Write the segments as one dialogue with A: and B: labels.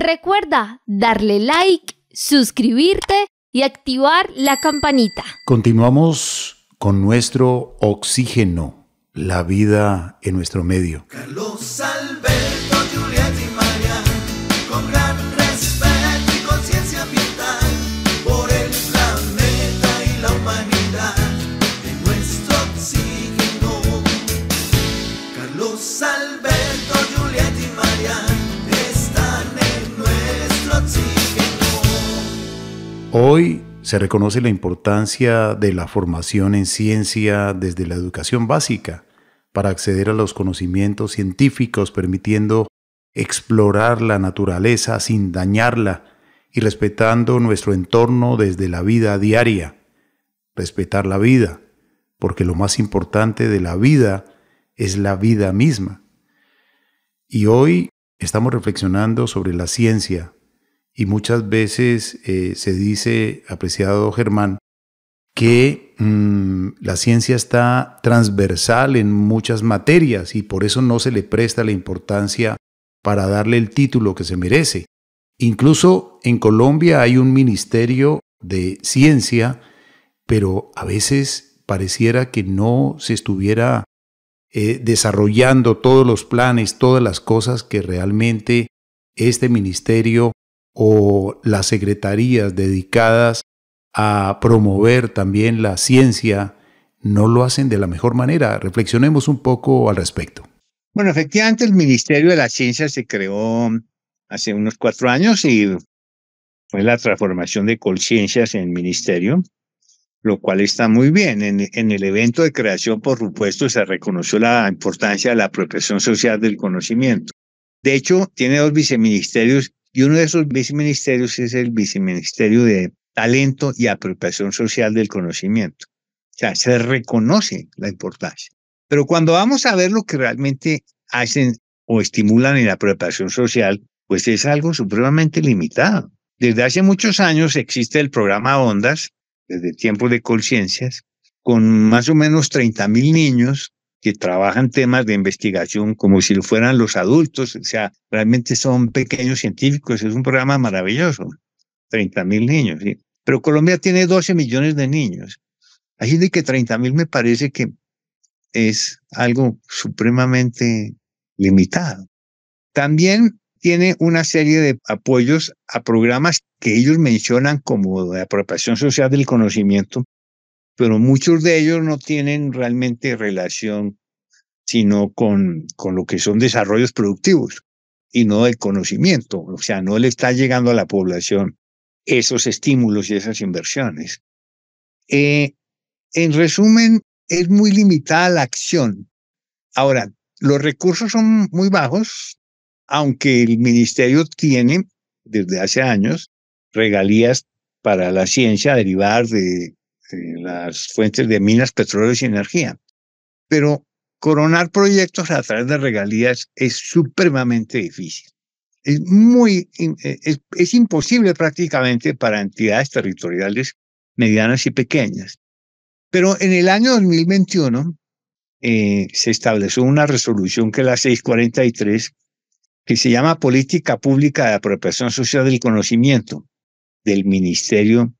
A: Recuerda darle like, suscribirte y activar la campanita.
B: Continuamos con nuestro oxígeno, la vida en nuestro medio. Hoy se reconoce la importancia de la formación en ciencia desde la educación básica para acceder a los conocimientos científicos permitiendo explorar la naturaleza sin dañarla y respetando nuestro entorno desde la vida diaria. Respetar la vida, porque lo más importante de la vida es la vida misma. Y hoy estamos reflexionando sobre la ciencia y muchas veces eh, se dice, apreciado Germán, que mm, la ciencia está transversal en muchas materias y por eso no se le presta la importancia para darle el título que se merece. Incluso en Colombia hay un ministerio de ciencia, pero a veces pareciera que no se estuviera eh, desarrollando todos los planes, todas las cosas que realmente este ministerio o las secretarías dedicadas a promover también la ciencia no lo hacen de la mejor manera. Reflexionemos un poco al respecto.
C: Bueno, efectivamente el Ministerio de la Ciencia se creó hace unos cuatro años y fue la transformación de Colciencias en ministerio, lo cual está muy bien. En, en, el evento de creación, por supuesto, se reconoció la importancia de la apropiación social del conocimiento. De hecho, tiene dos viceministerios y uno de esos viceministerios es el viceministerio de talento y apropiación social del conocimiento. O sea, se reconoce la importancia. Pero cuando vamos a ver lo que realmente hacen o estimulan en la apropiación social, pues es algo supremamente limitado. Desde hace muchos años existe el programa Ondas, desde tiempo de conciencias, con más o menos mil niños que trabajan temas de investigación como si fueran los adultos, o sea, realmente son pequeños científicos, es un programa maravilloso, 30 mil niños, pero Colombia tiene 12 millones de niños, así de que 30 mil me parece que es algo supremamente limitado. También tiene una serie de apoyos a programas que ellos mencionan como de apropiación social del conocimiento, pero muchos de ellos no tienen realmente relación sino con, con lo que son desarrollos productivos y no del conocimiento. O sea, no le está llegando a la población esos estímulos y esas inversiones. Eh, en resumen, es muy limitada la acción. Ahora, los recursos son muy bajos, aunque el ministerio tiene desde hace años regalías para la ciencia derivadas de este, las fuentes de minas, petróleo y energía. Pero coronar proyectos a través de regalías es supremamente difícil. Es, muy, eh, es, es imposible prácticamente para entidades territoriales medianas y pequeñas. Pero en el año 2021 eh, se estableció una resolución que es la 643, que se llama Política Pública de Apropiación Social del Conocimiento del Ministerio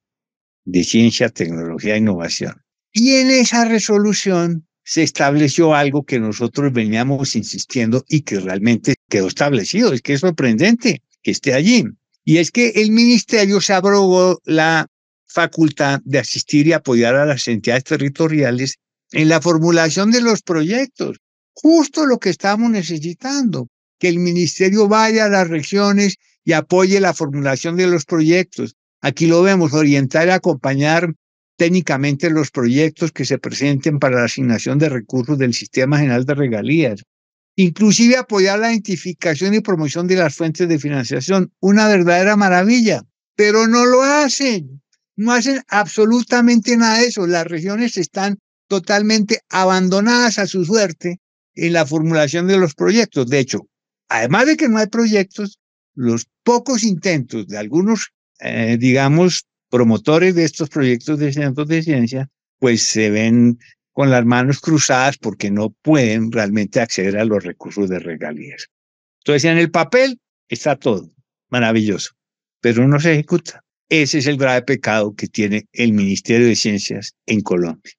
C: de Ciencia, Tecnología e Innovación. Y en esa resolución se estableció algo que nosotros veníamos insistiendo y que realmente quedó establecido. Es que es sorprendente que esté allí. Y es que el ministerio se abrogó la facultad de asistir y apoyar a las entidades territoriales en la formulación de los proyectos. Justo lo que estamos necesitando, que el ministerio vaya a las regiones y apoye la formulación de los proyectos, Aquí lo vemos, orientar y acompañar técnicamente los proyectos que se presenten para la asignación de recursos del Sistema General de Regalías. Inclusive apoyar la identificación y promoción de las fuentes de financiación. Una verdadera maravilla, pero no lo hacen. No hacen absolutamente nada de eso. Las regiones están totalmente abandonadas a su suerte en la formulación de los proyectos. De hecho, además de que no hay proyectos, los pocos intentos de algunos eh, digamos, promotores de estos proyectos de centros de ciencia, pues se ven con las manos cruzadas porque no pueden realmente acceder a los recursos de regalías. Entonces, en el papel está todo, maravilloso, pero no se ejecuta. Ese es el grave pecado que tiene el Ministerio de Ciencias en Colombia.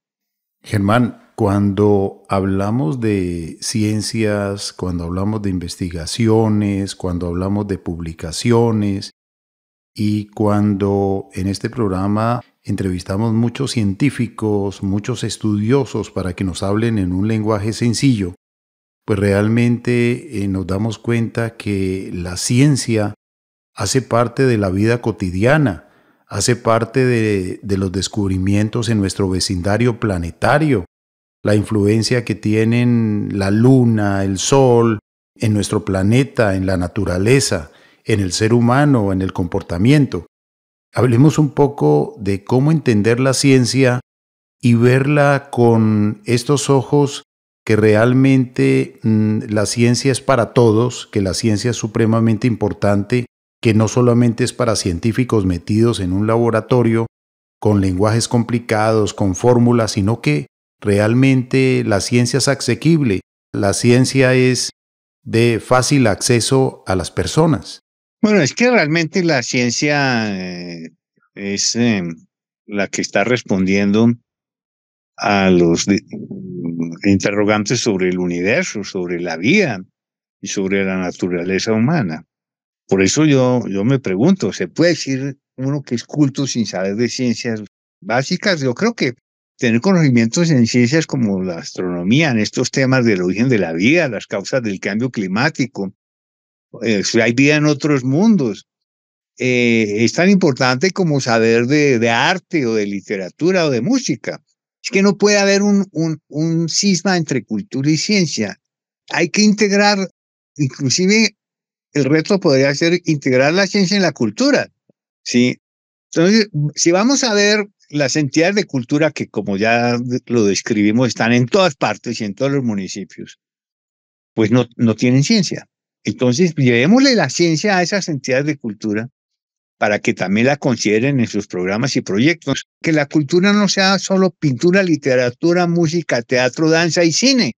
B: Germán, cuando hablamos de ciencias, cuando hablamos de investigaciones, cuando hablamos de publicaciones, y cuando en este programa entrevistamos muchos científicos, muchos estudiosos para que nos hablen en un lenguaje sencillo, pues realmente eh, nos damos cuenta que la ciencia hace parte de la vida cotidiana, hace parte de los descubrimientos en nuestro vecindario planetario, la influencia que tienen la luna, el sol, en nuestro planeta, en la naturaleza, en el ser humano, en el comportamiento. Hablemos un poco de cómo entender la ciencia y verla con estos ojos que realmente mm, la ciencia es para todos, que la ciencia es supremamente importante, que no solamente es para científicos metidos en un laboratorio con lenguajes complicados, con fórmulas, sino que realmente la ciencia es asequible, la ciencia es de fácil acceso a las personas.
C: Bueno, es que realmente la ciencia eh, es eh, la que está respondiendo a los mm, interrogantes sobre el universo, sobre la vida y sobre la naturaleza humana. Por eso yo, yo me pregunto, ¿se puede decir uno que es culto sin saber de ciencias básicas? Yo creo que tener conocimientos en ciencias como la astronomía, en estos temas del origen de la vida, las causas del cambio climático, eh, si hay vida en otros mundos. Eh, es tan importante como saber de, de, arte o de literatura o de música. Es que no puede haber un, un, un cisma entre cultura y ciencia. Hay que integrar, inclusive el reto podría ser integrar la ciencia en la cultura. ¿sí? Entonces, si vamos a ver las entidades de cultura que, como ya lo describimos, están en todas partes y en todos los municipios, pues no, no tienen ciencia. Entonces, llevémosle la ciencia a esas entidades de cultura para que también la consideren en sus programas y proyectos. Que la cultura no sea solo pintura, literatura, música, teatro, danza y cine,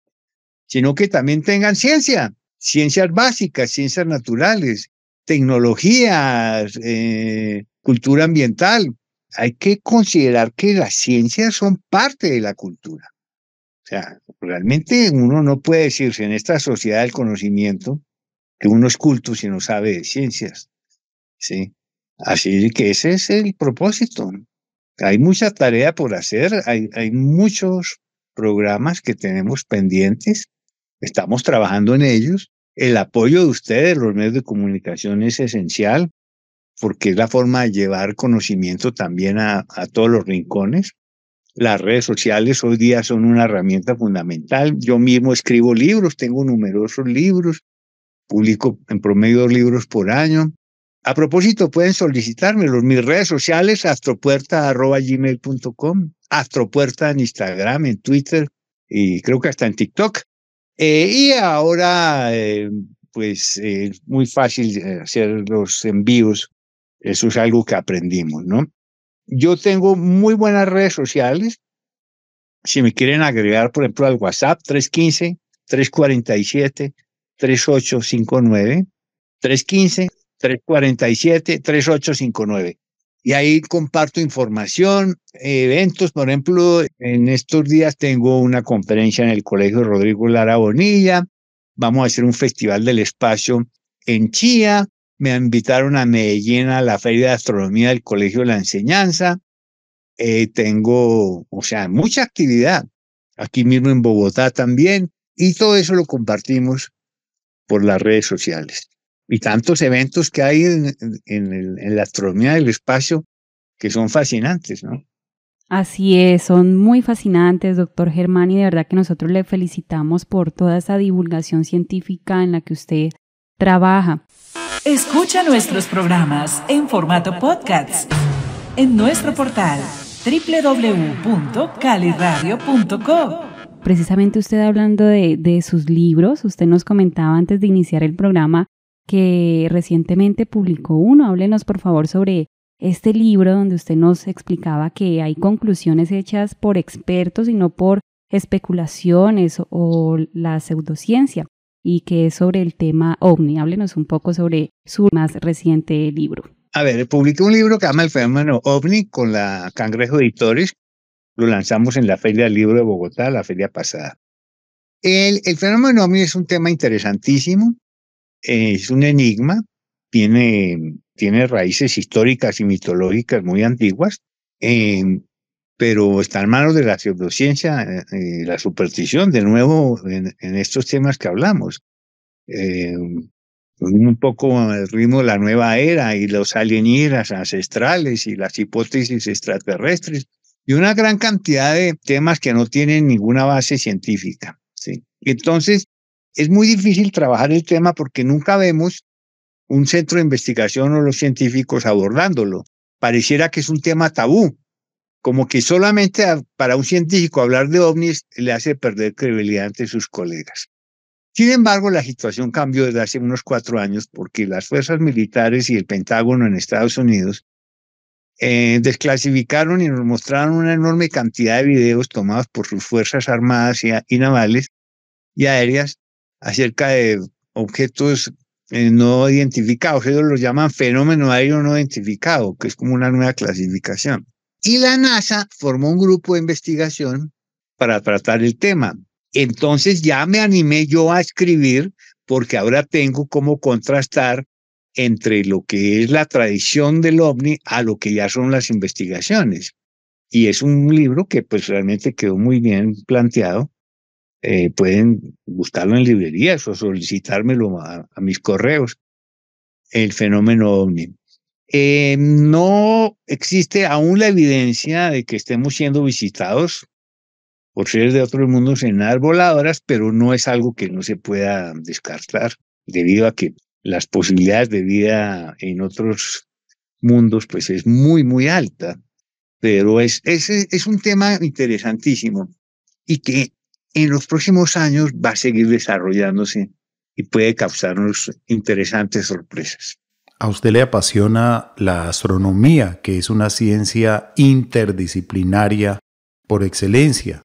C: sino que también tengan ciencia, ciencias básicas, ciencias naturales, tecnologías, eh, cultura ambiental. Hay que considerar que las ciencias son parte de la cultura. O sea, realmente uno no puede decirse en esta sociedad del conocimiento uno es culto si no sabe de ciencias. ¿sí? Así que ese es el propósito. Hay mucha tarea por hacer, hay, muchos programas que tenemos pendientes, estamos trabajando en ellos. El apoyo de ustedes, los medios de comunicación, es esencial porque es la forma de llevar conocimiento también a todos los rincones. Las redes sociales hoy día son una herramienta fundamental. Yo mismo escribo libros, tengo numerosos libros publico en promedio dos libros por año. A propósito, pueden solicitarme mis redes sociales, astropuerta.gmail.com, astropuerta en Instagram, en Twitter y creo que hasta en TikTok. Eh, y ahora, eh, pues eh, es muy fácil hacer los envíos. Eso es algo que aprendimos, ¿no? Yo tengo muy buenas redes sociales. Si me quieren agregar, por ejemplo, al WhatsApp 315-347. 3859, 315, 347, 3859. Y ahí comparto información, eventos, por ejemplo, en estos días tengo una conferencia en el Colegio Rodrigo Lara Bonilla, vamos a hacer un festival del espacio en Chía, me invitaron a Medellín a la Feria de Astronomía del Colegio de la Enseñanza, eh, tengo, o sea, mucha actividad aquí mismo en Bogotá también, y todo eso lo compartimos por las redes sociales. Y tantos eventos que hay en, la astronomía del espacio que son fascinantes, ¿no?
A: Así es, son muy fascinantes, doctor Germán, y de verdad que nosotros le felicitamos por toda esa divulgación científica en la que usted trabaja. Escucha nuestros programas en formato podcast en nuestro portal www.caliradio.com precisamente usted hablando de, sus libros, usted nos comentaba antes de iniciar el programa que recientemente publicó uno. Háblenos por favor sobre este libro donde usted nos explicaba que hay conclusiones hechas por expertos y no por especulaciones o, la pseudociencia y que es sobre el tema ovni. Háblenos un poco sobre su más reciente libro.
C: A ver, publiqué un libro que llama El fenómeno ovni con la Cangrejo Editores lo lanzamos en la Feria del Libro de Bogotá, la feria pasada. El, el fenómeno OVNI es un tema interesantísimo, es un enigma, tiene, tiene raíces históricas y mitológicas muy antiguas, em, pero está en manos de la pseudociencia y eh, eh, la superstición, de nuevo, en, estos temas que hablamos. Em, un poco el ritmo de la nueva era y los alienígenas ancestrales y las hipótesis extraterrestres y una gran cantidad de temas que no tienen ninguna base científica. ¿sí? Entonces, es muy difícil trabajar el tema porque nunca vemos un centro de investigación o los científicos abordándolo. Pareciera que es un tema tabú, como que solamente para un científico hablar de ovnis le hace perder credibilidad ante sus colegas. Sin embargo, la situación cambió desde hace unos cuatro años porque las fuerzas militares y el Pentágono en Estados Unidos eh, desclasificaron y nos mostraron una enorme cantidad de videos tomados por sus fuerzas armadas y, navales y aéreas acerca de objetos eh, no identificados. Ellos los llaman fenómeno aéreo no identificado, que es como una nueva clasificación. Y la NASA formó un grupo de investigación para tratar el tema. Entonces ya me animé yo a escribir porque ahora tengo cómo contrastar entre lo que es la tradición del ovni a lo que ya son las investigaciones. Y es un libro que pues realmente quedó muy bien planteado. Eh, pueden buscarlo en librerías o solicitármelo a, mis correos. El fenómeno ovni. Eh, no existe aún la evidencia de que estemos siendo visitados por seres de otros mundos en arboladoras, pero no es algo que no se pueda descartar debido a que las posibilidades de vida en otros mundos, pues es muy, muy alta. Pero es, es, un tema interesantísimo y que en los próximos años va a seguir desarrollándose y puede causarnos interesantes sorpresas.
B: A usted le apasiona la astronomía, que es una ciencia interdisciplinaria por excelencia,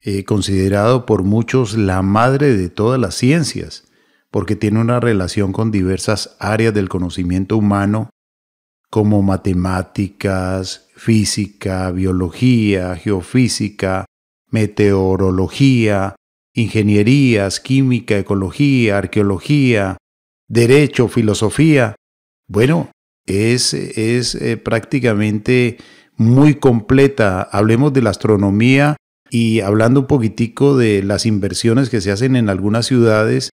B: eh, considerado por muchos la madre de todas las ciencias porque tiene una relación con diversas áreas del conocimiento humano como matemáticas, física, biología, geofísica, meteorología, ingenierías, química, ecología, arqueología, derecho, filosofía. Bueno, es, es eh, prácticamente muy completa. Hablemos de la astronomía y hablando un poquitico de las inversiones que se hacen en algunas ciudades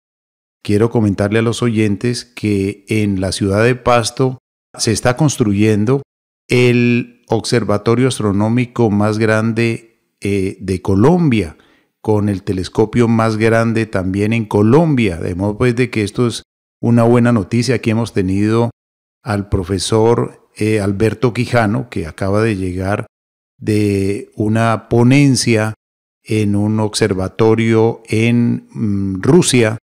B: quiero comentarle a los oyentes que en la ciudad de Pasto se está construyendo el observatorio astronómico más grande eh, de Colombia, con el telescopio más grande también en Colombia. De modo pues de que esto es una buena noticia. Aquí hemos tenido al profesor eh, Alberto Quijano, que acaba de llegar de una ponencia en un observatorio en mm, Rusia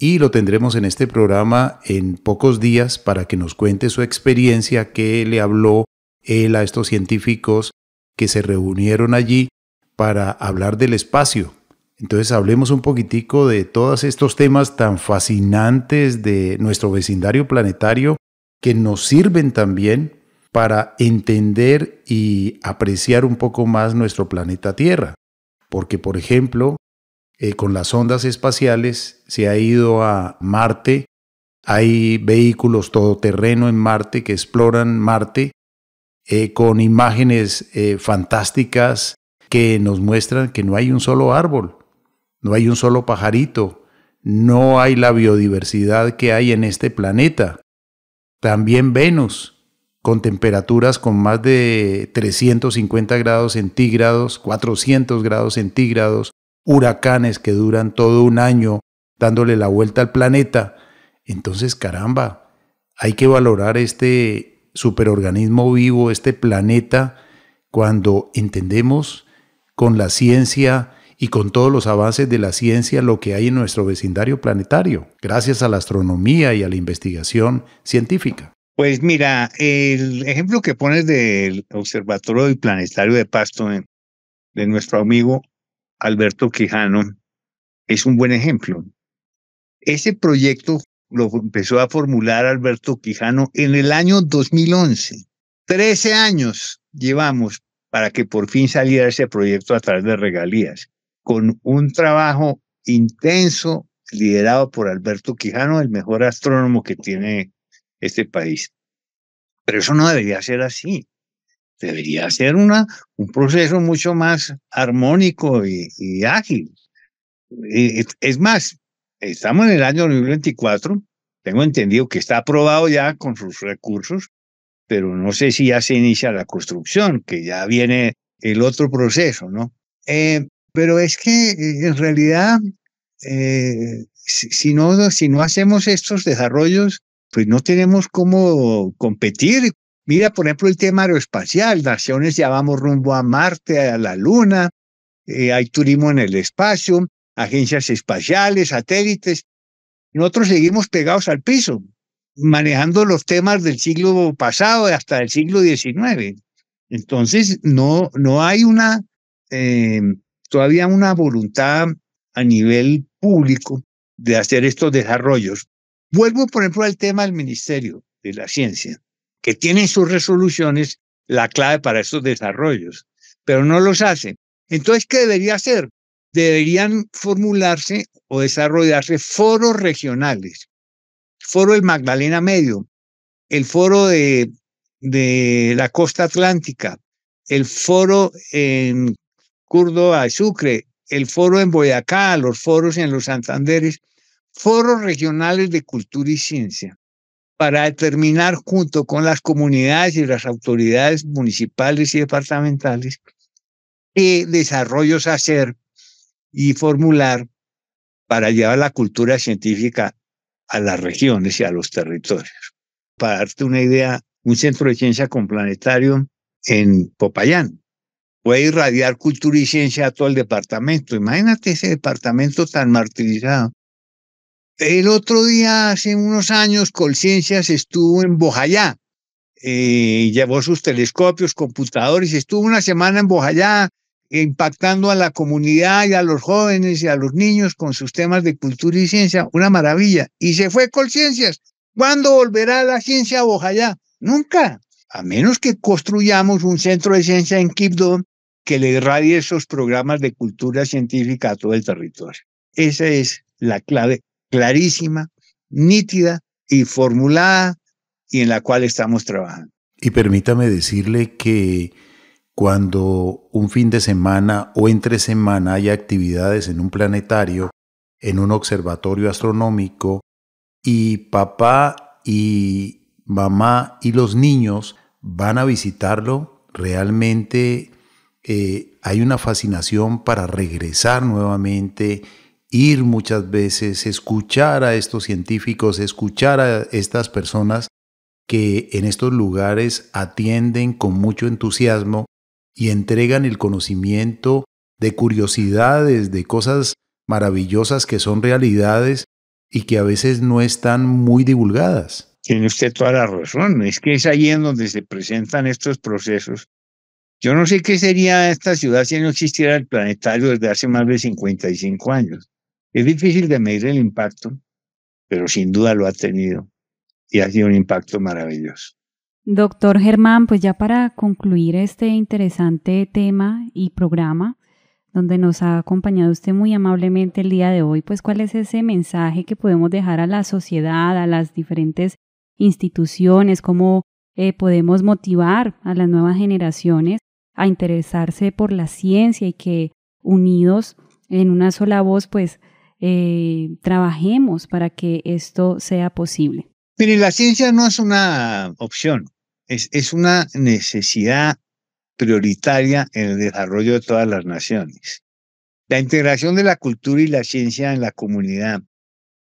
B: y lo tendremos en este programa en pocos días para que nos cuente su experiencia, que le habló él a estos científicos que se reunieron allí para hablar del espacio. Entonces hablemos un poquitico de todos estos temas tan fascinantes de nuestro vecindario planetario que nos sirven también para entender y apreciar un poco más nuestro planeta Tierra. Porque, por ejemplo, eh, con las ondas espaciales, se ha ido a Marte, hay vehículos todoterreno en Marte que exploran Marte eh, con imágenes eh, fantásticas que nos muestran que no hay un solo árbol, no hay un solo pajarito, no hay la biodiversidad que hay en este planeta. También Venus, con temperaturas con más de 350 grados centígrados, 400 grados centígrados, huracanes que duran todo un año dándole la vuelta al planeta. Entonces, caramba, hay que valorar este superorganismo vivo, este planeta, cuando entendemos con la ciencia y con todos los avances de la ciencia lo que hay en nuestro vecindario planetario, gracias a la astronomía y a la investigación científica.
C: Pues mira, el ejemplo que pones del Observatorio Planetario de Pasto eh, de nuestro amigo Alberto Quijano es un buen ejemplo. Ese proyecto lo empezó a formular Alberto Quijano en el año 2011. Trece años llevamos para que por fin saliera ese proyecto a través de regalías, con un trabajo intenso liderado por Alberto Quijano, el mejor astrónomo que tiene este país. Pero eso no debería ser así debería ser una, un proceso mucho más armónico y, ágil. es más, estamos en el año 2024, tengo entendido que está aprobado ya con sus recursos, pero no sé si ya se inicia la construcción, que ya viene el otro proceso, ¿no? Eh, pero es que eh, en realidad, eh, si, no, si no hacemos estos desarrollos, pues no tenemos cómo competir Mira, por ejemplo, el tema aeroespacial. Naciones ya vamos rumbo a Marte, a la Luna. Eh, hay turismo en el espacio, agencias espaciales, satélites. Nosotros seguimos pegados al piso, manejando los temas del siglo pasado hasta el siglo XIX. Entonces, no, no hay una, eh, todavía una voluntad a nivel público de hacer estos desarrollos. Vuelvo, por ejemplo, al tema del Ministerio de la Ciencia que tienen sus resoluciones la clave para estos desarrollos, pero no los hacen. Entonces, ¿qué debería hacer? Deberían formularse o desarrollarse foros regionales. Foro del Magdalena Medio, el foro de, la costa atlántica, el foro en Curdo a Sucre, el foro en Boyacá, los foros en los Santanderes, foros regionales de cultura y ciencia para determinar junto con las comunidades y las autoridades municipales y departamentales qué desarrollos hacer y formular para llevar la cultura científica a las regiones y a los territorios. Para darte una idea, un centro de ciencia con planetario en Popayán puede irradiar cultura y ciencia a todo el departamento. Imagínate ese departamento tan martirizado el otro día, hace unos años, Colciencias estuvo en Bojayá. Eh, y llevó sus telescopios, computadores, estuvo una semana en Bojayá impactando a la comunidad y a los jóvenes y a los niños con sus temas de cultura y ciencia, una maravilla. Y se fue Colciencias. ¿Cuándo volverá la ciencia a Bojayá? Nunca, a menos que construyamos un centro de ciencia en Quibdó que le radie esos programas de cultura científica a todo el territorio. Esa es la clave clarísima, nítida y formulada y en la cual estamos trabajando.
B: Y permítame decirle que cuando un fin de semana o entre semana hay actividades en un planetario, en un observatorio astronómico, y papá y mamá y los niños van a visitarlo, realmente eh, hay una fascinación para regresar nuevamente ir muchas veces, escuchar a estos científicos, escuchar a estas personas que en estos lugares atienden con mucho entusiasmo y entregan el conocimiento de curiosidades, de cosas maravillosas que son realidades y que a veces no están muy divulgadas.
C: Tiene usted toda la razón, es que es ahí en donde se presentan estos procesos. Yo
B: no sé qué sería esta ciudad
C: si no existiera el planetario desde hace más de 55 años. Es difícil de medir el impacto, pero sin duda lo ha tenido y ha sido un impacto maravilloso.
A: Doctor Germán, pues ya para concluir este interesante tema y programa, donde nos ha acompañado usted muy amablemente el día de hoy, pues cuál es ese mensaje que podemos dejar a la sociedad, a las diferentes instituciones, cómo eh, podemos motivar a las nuevas generaciones a interesarse por la ciencia y que unidos en una sola voz, pues eh, trabajemos para que esto sea posible?
C: Mire, la ciencia no es una opción, es, es una necesidad prioritaria en el desarrollo de todas las naciones. La integración de la cultura y la ciencia en la comunidad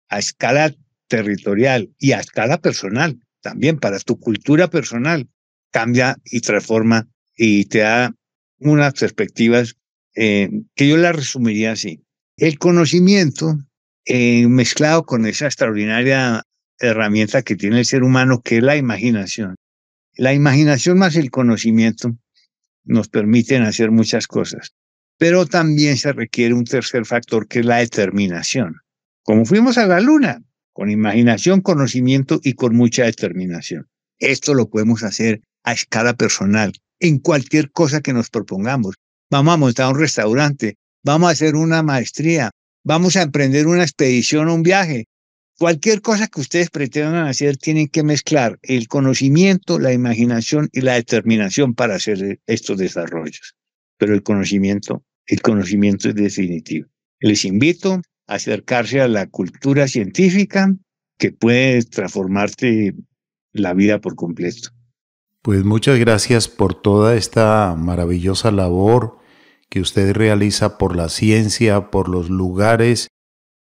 C: a escala territorial y a escala personal, también para tu cultura personal, cambia y transforma y te da unas perspectivas eh, que yo las resumiría así el conocimiento eh, mezclado con esa extraordinaria herramienta que tiene el ser humano, que es la imaginación. La imaginación más el conocimiento nos permiten hacer muchas cosas, pero también se requiere un tercer factor que es la determinación. Como fuimos a la luna, con imaginación, conocimiento y con mucha determinación. Esto lo podemos hacer a escala personal, en cualquier cosa que nos propongamos. Vamos a montar un restaurante, vamos a hacer una maestría, vamos a emprender una expedición o un viaje. Cualquier cosa que ustedes pretendan hacer, tienen que mezclar el conocimiento, la imaginación y la determinación para hacer estos desarrollos. Pero el conocimiento, el conocimiento es definitivo. Les invito a acercarse a la cultura científica que puede transformarte la vida por completo.
B: Pues muchas gracias por toda esta maravillosa labor que usted realiza por la ciencia, por los lugares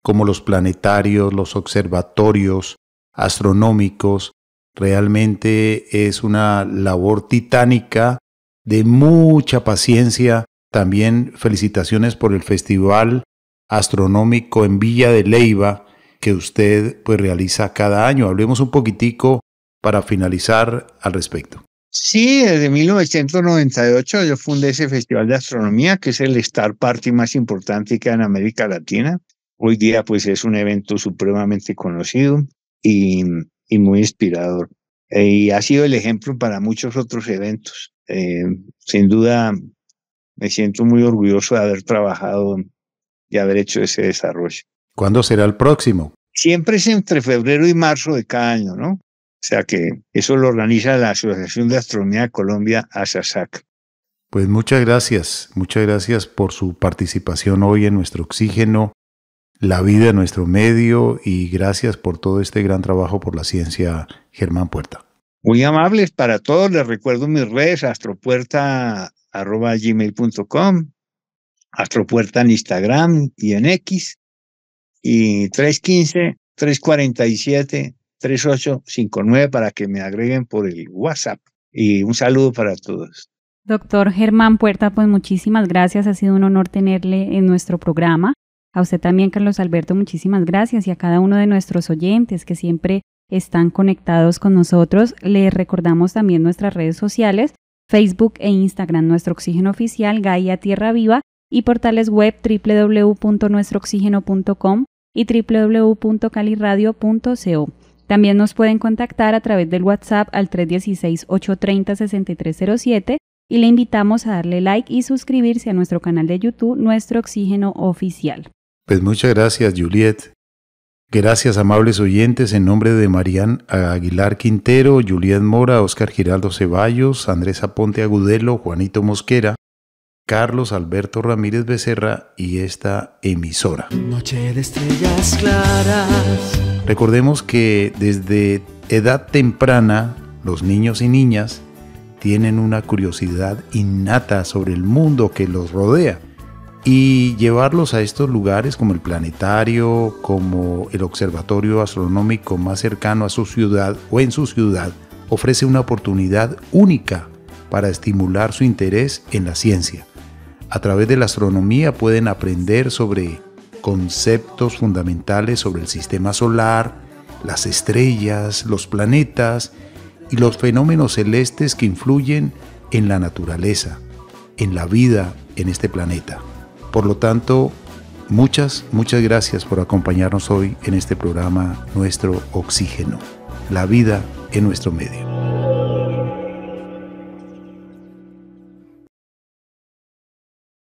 B: como los planetarios, los observatorios astronómicos. Realmente es una labor titánica de mucha paciencia. También felicitaciones por el Festival Astronómico en Villa de Leiva que usted pues realiza cada año. Hablemos un poquitico para finalizar al respecto.
C: Sí, desde 1998 yo fundé ese festival de astronomía, que es el Star Party más importante que hay en América Latina. Hoy día pues es un evento supremamente conocido y, muy inspirador. Eh, y ha sido el ejemplo para muchos otros eventos. Eh, sin duda me siento muy orgulloso de haber trabajado y haber hecho ese desarrollo.
B: ¿Cuándo será el próximo?
C: Siempre es entre febrero y marzo de cada año, ¿no? O sea que eso lo organiza la Asociación de Astronomía Colombia, ASASAC.
B: Pues muchas gracias, muchas gracias por su participación hoy en nuestro oxígeno, la vida en nuestro medio y gracias por todo este gran trabajo por la ciencia, Germán Puerta.
C: Muy amables para todos, les recuerdo mis redes, astropuerta.gmail.com, astropuerta en Instagram y en X, y 315 347 3859 para que me agreguen por el WhatsApp. Y un saludo para todos.
A: Doctor Germán Puerta, pues muchísimas gracias. Ha sido un honor tenerle en nuestro programa. A usted también, Carlos Alberto, muchísimas gracias y a cada uno de nuestros oyentes que siempre están conectados con nosotros. Les recordamos también nuestras redes sociales, Facebook e Instagram, Nuestro Oxígeno Oficial, Gaia Tierra Viva y portales web www.nuestrooxígeno.com y www.caliradio.co. También nos pueden contactar a través del WhatsApp al 316-830-6307 y le invitamos a darle like y suscribirse a nuestro canal de YouTube, Nuestro Oxígeno Oficial.
B: Pues muchas gracias, Juliet. Gracias, amables oyentes, en nombre de Marían Aguilar Quintero, Juliet Mora, Oscar Giraldo Ceballos, Andrés Aponte Agudelo, Juanito Mosquera, Carlos Alberto Ramírez Becerra y esta emisora. Noche
A: de estrellas claras
B: Recordemos que desde edad temprana los niños y niñas tienen una curiosidad innata sobre el mundo que los rodea y llevarlos a estos lugares como el planetario, como el observatorio astronómico más cercano a su ciudad o en su ciudad, ofrece una oportunidad única para estimular su interés en la ciencia. A través de la astronomía pueden aprender sobre conceptos fundamentales sobre el sistema solar, las estrellas, los planetas y los fenómenos celestes que influyen en la naturaleza, en la vida en este planeta. Por lo tanto, muchas, muchas gracias por acompañarnos hoy en este programa Nuestro Oxígeno, la vida en nuestro medio.